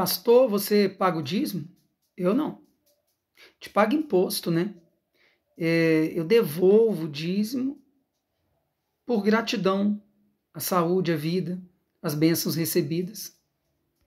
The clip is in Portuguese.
Pastor, você paga o dízimo? Eu não. Te paga imposto, né? É, eu devolvo o dízimo por gratidão à saúde, à vida, às bênçãos recebidas.